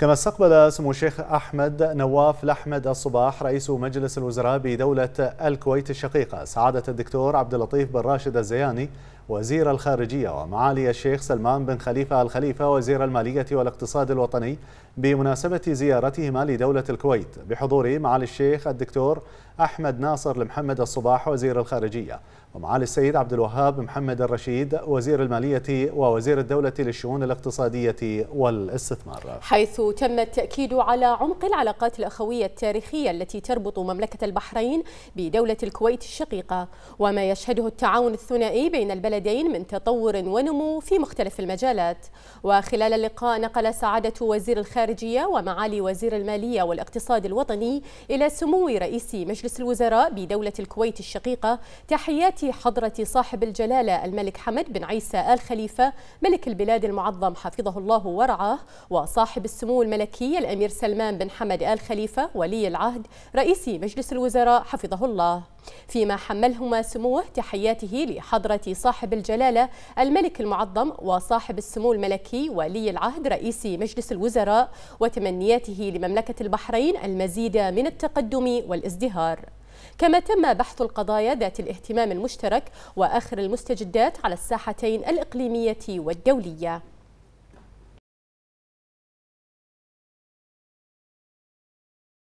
كما استقبل سمو الشيخ أحمد نواف الأحمد الصباح رئيس مجلس الوزراء بدولة الكويت الشقيقة سعادة الدكتور عبد اللطيف بن راشد الزياني وزير الخارجية ومعالي الشيخ سلمان بن خليفة الخليفة وزير المالية والاقتصاد الوطني بمناسبة زيارتهما لدولة الكويت بحضور معالي الشيخ الدكتور أحمد ناصر المحمد الصباح وزير الخارجية ومعالي السيد عبد الوهاب محمد الرشيد وزير المالية ووزير الدولة للشؤون الاقتصادية والاستثمار حيث تم التأكيد على عمق العلاقات الأخوية التاريخية التي تربط مملكة البحرين بدولة الكويت الشقيقة وما يشهده التعاون الثنائي بين البلد البلدين من تطور ونمو في مختلف المجالات وخلال اللقاء نقل سعادة وزير الخارجية ومعالي وزير المالية والاقتصاد الوطني إلى سمو رئيس مجلس الوزراء بدولة الكويت الشقيقة تحيات حضرة صاحب الجلالة الملك حمد بن عيسى آل خليفة ملك البلاد المعظم حفظه الله ورعاه وصاحب السمو الملكي الأمير سلمان بن حمد آل خليفة ولي العهد رئيس مجلس الوزراء حفظه الله فيما حملهما سموه تحياته لحضرة صاحب الجلالة الملك المعظم وصاحب السمو الملكي ولي العهد رئيس مجلس الوزراء وتمنياته لمملكة البحرين المزيد من التقدم والازدهار كما تم بحث القضايا ذات الاهتمام المشترك وآخر المستجدات على الساحتين الإقليمية والدولية